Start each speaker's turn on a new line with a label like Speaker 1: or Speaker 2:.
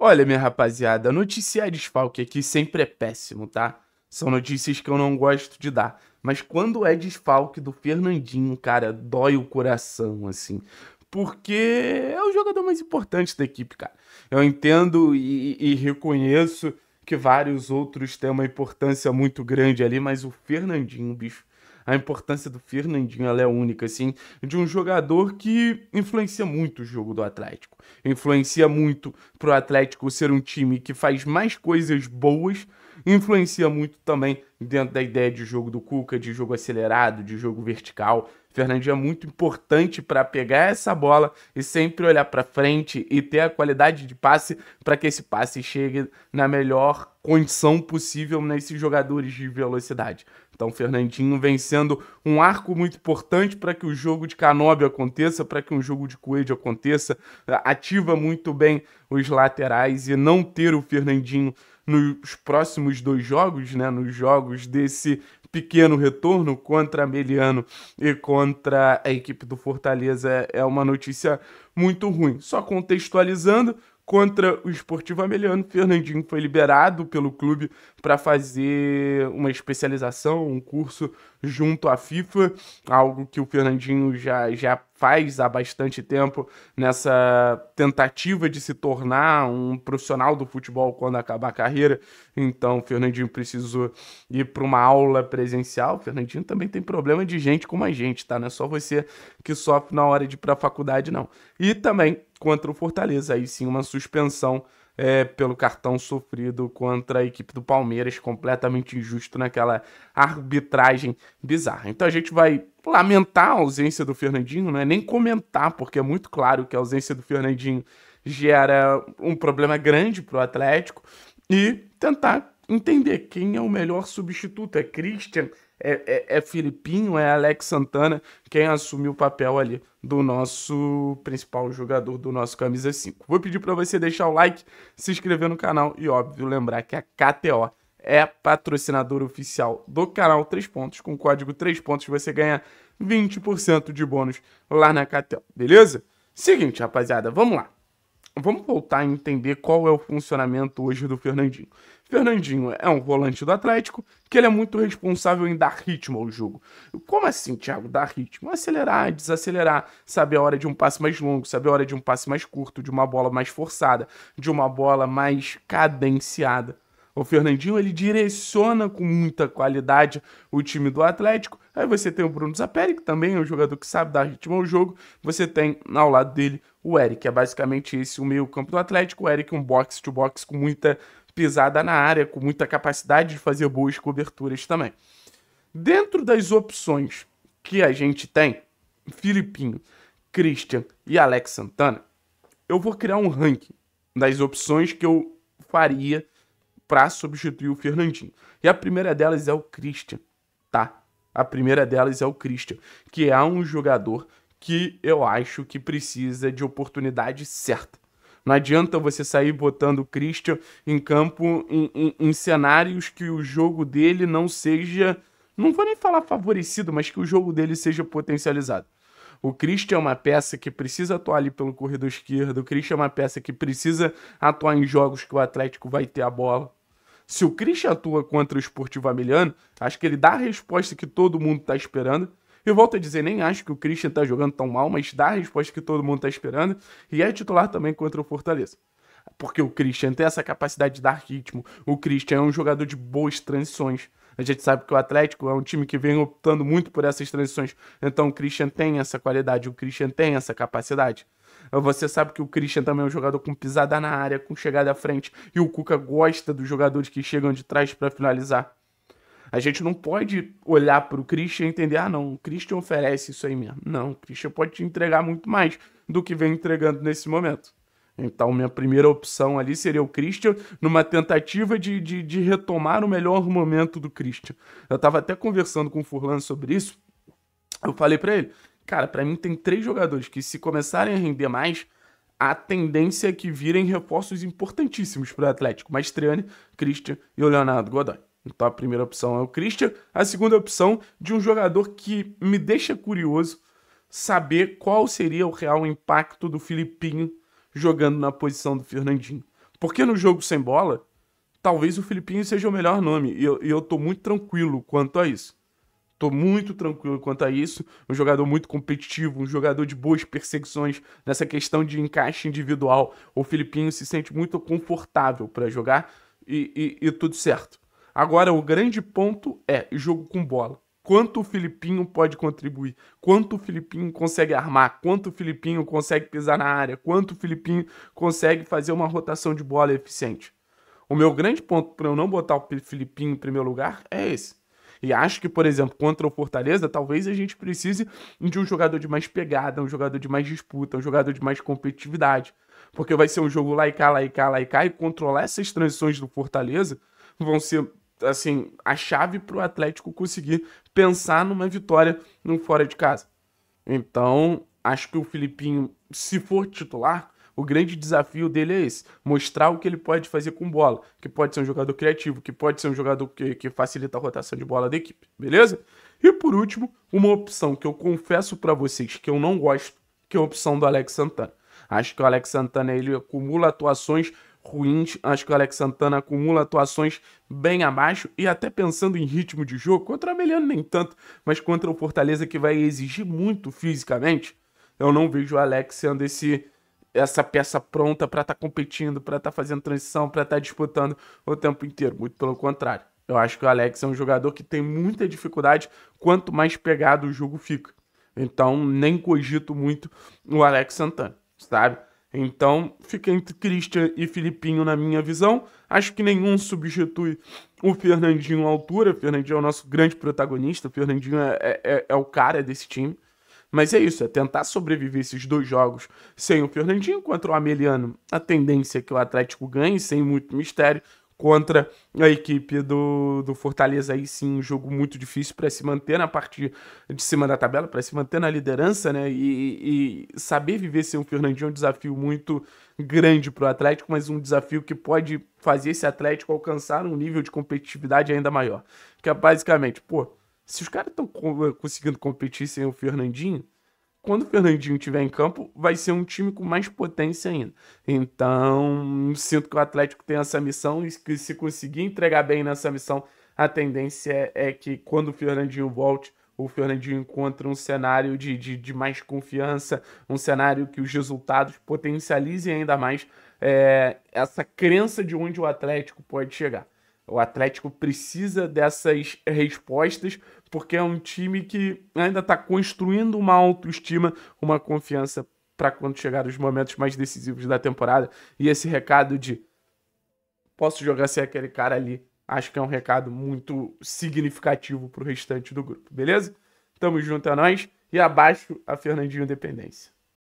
Speaker 1: Olha, minha rapaziada, noticiar desfalque aqui sempre é péssimo, tá? São notícias que eu não gosto de dar. Mas quando é desfalque do Fernandinho, cara, dói o coração, assim. Porque é o jogador mais importante da equipe, cara. Eu entendo e, e reconheço que vários outros têm uma importância muito grande ali, mas o Fernandinho, bicho, a importância do Fernandinho ela é única, assim, de um jogador que influencia muito o jogo do Atlético. Influencia muito pro Atlético ser um time que faz mais coisas boas, influencia muito também dentro da ideia de jogo do Cuca, de jogo acelerado, de jogo vertical. Fernandinho é muito importante para pegar essa bola e sempre olhar para frente e ter a qualidade de passe para que esse passe chegue na melhor condição possível nesses jogadores de velocidade. Então, Fernandinho vem sendo um arco muito importante para que o jogo de Canobi aconteça, para que um jogo de Coelho aconteça. Eh, ativa muito bem os laterais e não ter o Fernandinho nos próximos dois jogos, né, nos jogos desse pequeno retorno contra Meliano e contra a equipe do Fortaleza é, é uma notícia muito ruim. Só contextualizando, contra o esportivo Ameliano. Fernandinho foi liberado pelo clube para fazer uma especialização, um curso junto à FIFA, algo que o Fernandinho já, já faz há bastante tempo nessa tentativa de se tornar um profissional do futebol quando acabar a carreira. Então, o Fernandinho precisou ir para uma aula presencial. O Fernandinho também tem problema de gente como a gente, tá? Não é só você que sofre na hora de ir para a faculdade, não. E também contra o Fortaleza, aí sim uma suspensão é, pelo cartão sofrido contra a equipe do Palmeiras, completamente injusto naquela arbitragem bizarra. Então a gente vai lamentar a ausência do Fernandinho, não é nem comentar, porque é muito claro que a ausência do Fernandinho gera um problema grande para o Atlético e tentar entender quem é o melhor substituto. É Christian, é, é, é Filipinho, é Alex Santana quem assume o papel ali do nosso principal jogador do nosso camisa 5. Vou pedir para você deixar o like, se inscrever no canal e óbvio lembrar que a KTO é patrocinador oficial do canal 3 pontos. Com o código 3 pontos você ganha 20% de bônus lá na KTO, beleza? Seguinte, rapaziada, vamos lá vamos voltar a entender qual é o funcionamento hoje do Fernandinho. Fernandinho é um volante do Atlético que ele é muito responsável em dar ritmo ao jogo. Como assim, Thiago? Dar ritmo? Acelerar, desacelerar, saber a hora de um passe mais longo, saber a hora de um passe mais curto, de uma bola mais forçada, de uma bola mais cadenciada o Fernandinho, ele direciona com muita qualidade o time do Atlético. Aí você tem o Bruno Zapelli, que também é um jogador que sabe dar ritmo ao jogo. Você tem ao lado dele o Eric. É basicamente esse o meio-campo do Atlético. O Eric, um boxe-to-box -box com muita pisada na área, com muita capacidade de fazer boas coberturas também. Dentro das opções que a gente tem, Filipinho, Christian e Alex Santana, eu vou criar um ranking das opções que eu faria para substituir o Fernandinho. E a primeira delas é o Christian, tá? A primeira delas é o Christian, que é um jogador que eu acho que precisa de oportunidade certa. Não adianta você sair botando o Christian em campo em, em, em cenários que o jogo dele não seja. Não vou nem falar favorecido, mas que o jogo dele seja potencializado. O Christian é uma peça que precisa atuar ali pelo corredor esquerdo. O Christian é uma peça que precisa atuar em jogos que o Atlético vai ter a bola. Se o Christian atua contra o Esportivo Amiliano, acho que ele dá a resposta que todo mundo está esperando. E volto a dizer, nem acho que o Christian está jogando tão mal, mas dá a resposta que todo mundo está esperando. E é titular também contra o Fortaleza. Porque o Christian tem essa capacidade de dar ritmo. O Christian é um jogador de boas transições. A gente sabe que o Atlético é um time que vem optando muito por essas transições. Então o Christian tem essa qualidade, o Christian tem essa capacidade. Você sabe que o Christian também é um jogador com pisada na área, com chegada à frente, e o Cuca gosta dos jogadores que chegam de trás para finalizar. A gente não pode olhar para o Christian e entender, ah, não, o Christian oferece isso aí mesmo. Não, o Christian pode te entregar muito mais do que vem entregando nesse momento. Então, minha primeira opção ali seria o Christian, numa tentativa de, de, de retomar o melhor momento do Christian. Eu estava até conversando com o Furlan sobre isso. Eu falei para ele Cara, para mim tem três jogadores que, se começarem a render mais, a tendência é que virem reforços importantíssimos para o Atlético. Maestriani, Christian e o Leonardo Godoy. Então a primeira opção é o Christian. A segunda opção de um jogador que me deixa curioso saber qual seria o real impacto do Filipinho jogando na posição do Fernandinho. Porque no jogo sem bola, talvez o Filipinho seja o melhor nome. E eu, e eu tô muito tranquilo quanto a isso. Tô muito tranquilo quanto a isso. Um jogador muito competitivo, um jogador de boas perseguições nessa questão de encaixe individual. O Filipinho se sente muito confortável para jogar e, e, e tudo certo. Agora, o grande ponto é jogo com bola quanto o Filipinho pode contribuir, quanto o Filipinho consegue armar, quanto o Filipinho consegue pisar na área, quanto o Filipinho consegue fazer uma rotação de bola eficiente. O meu grande ponto para eu não botar o Filipinho em primeiro lugar é esse. E acho que, por exemplo, contra o Fortaleza, talvez a gente precise de um jogador de mais pegada, um jogador de mais disputa, um jogador de mais competitividade. Porque vai ser um jogo lá e cá, lá e cá, lá e cá, e controlar essas transições do Fortaleza vão ser assim, a chave para o Atlético conseguir pensar numa vitória no fora de casa. Então, acho que o Filipinho, se for titular, o grande desafio dele é esse: mostrar o que ele pode fazer com bola, que pode ser um jogador criativo, que pode ser um jogador que, que facilita a rotação de bola da equipe, beleza? E por último, uma opção que eu confesso para vocês que eu não gosto, que é a opção do Alex Santana. Acho que o Alex Santana ele acumula atuações ruins. Acho que o Alex Santana acumula atuações bem abaixo e até pensando em ritmo de jogo, contra o Ameliano nem tanto, mas contra o Fortaleza que vai exigir muito fisicamente, eu não vejo o Alex sendo esse essa peça pronta para estar tá competindo, para estar tá fazendo transição, para estar tá disputando o tempo inteiro. Muito pelo contrário. Eu acho que o Alex é um jogador que tem muita dificuldade quanto mais pegado o jogo fica. Então, nem cogito muito o Alex Santana, sabe? Então, fica entre Christian e Filipinho na minha visão. Acho que nenhum substitui o Fernandinho à altura. O Fernandinho é o nosso grande protagonista. O Fernandinho é, é, é o cara desse time. Mas é isso, é tentar sobreviver esses dois jogos sem o Fernandinho contra o Ameliano. A tendência é que o Atlético ganhe, sem muito mistério, contra a equipe do, do Fortaleza. Aí sim, um jogo muito difícil para se manter na parte de cima da tabela, para se manter na liderança, né? E, e, saber viver sem o Fernandinho é um desafio muito grande para o Atlético, mas um desafio que pode fazer esse Atlético alcançar um nível de competitividade ainda maior. Que é basicamente, pô, se os caras estão eh, conseguindo competir sem o Fernandinho, quando o Fernandinho estiver em campo, vai ser um time com mais potência ainda. Então, sinto que o Atlético tem essa missão e que se conseguir entregar bem nessa missão, a tendência é, é que quando o Fernandinho volte, o Fernandinho encontra um cenário de, de, de mais confiança, um cenário que os resultados potencializem ainda mais é, essa crença de onde o Atlético pode chegar. O Atlético precisa dessas respostas porque é um time que ainda está construindo uma autoestima, uma confiança para quando chegar os momentos mais decisivos da temporada. E esse recado de posso jogar sem aquele cara ali, acho que é um recado muito significativo para o restante do grupo, beleza? Tamo junto a é nós e abaixo a Fernandinho Independência.